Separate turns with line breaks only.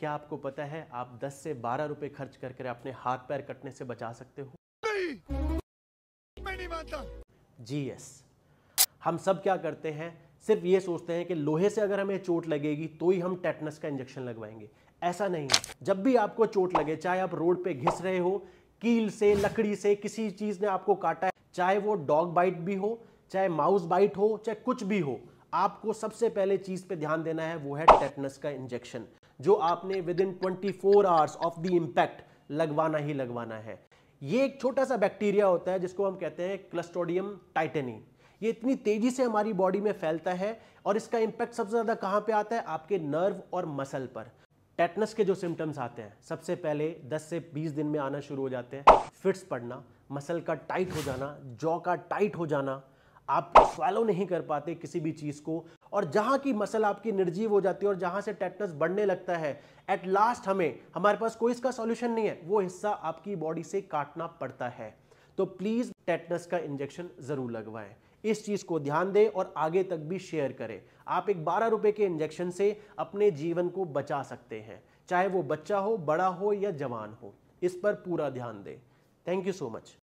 क्या आपको पता है आप 10 से 12 रुपए खर्च करके कर अपने हाथ पैर कटने से बचा सकते हो नहीं मैं नहीं मानता जी यस हम सब क्या करते हैं सिर्फ ये सोचते हैं कि लोहे से अगर हमें चोट लगेगी तो ही हम टेटनस का इंजेक्शन लगवाएंगे ऐसा नहीं है जब भी आपको चोट लगे चाहे आप रोड पे घिस रहे हो कील से लकड़ी से किसी चीज़ ने आपको काटा है चाहे वो डॉग बाइट भी हो चाहे माउस बाइट हो चाहे कुछ भी हो आपको सबसे पहले चीज़ पे ध्यान देना है वो है टेटनस का इंजेक्शन जो आपने within twenty four hours of the impact लगवाना ही लगवाना है ये एक छोटा सा बैक्टीरिया होता है जिसको हम कहते हैं क्लस्टोडियम टाइटेनी ये इतनी तेजी से हमारी बॉडी में फैलता है और इसका इम्पैक्ट सबसे ज़्यादा कहाँ पे आता है आपके नर्व और मसल पर टेटनस के जो सिम्टम्स आते हैं सबसे पहले 10 से 20 दिन में आना शुरू हो जाते हैं फिट्स पड़ना मसल का टाइट हो जाना जॉ का टाइट हो जाना आप फॉलो नहीं कर पाते किसी भी चीज़ को और जहाँ की मसल आपकी निर्जीव हो जाती है और जहाँ से टेटनस बढ़ने लगता है एट लास्ट हमें हमारे पास कोई इसका सॉल्यूशन नहीं है वो हिस्सा आपकी बॉडी से काटना पड़ता है तो प्लीज़ टेटनस का इंजेक्शन ज़रूर लगवाएं इस चीज़ को ध्यान दें और आगे तक भी शेयर करें आप एक बारह रुपये के इंजेक्शन से अपने जीवन को बचा सकते हैं चाहे वो बच्चा हो बड़ा हो या जवान हो इस पर पूरा ध्यान दें थैंक यू सो मच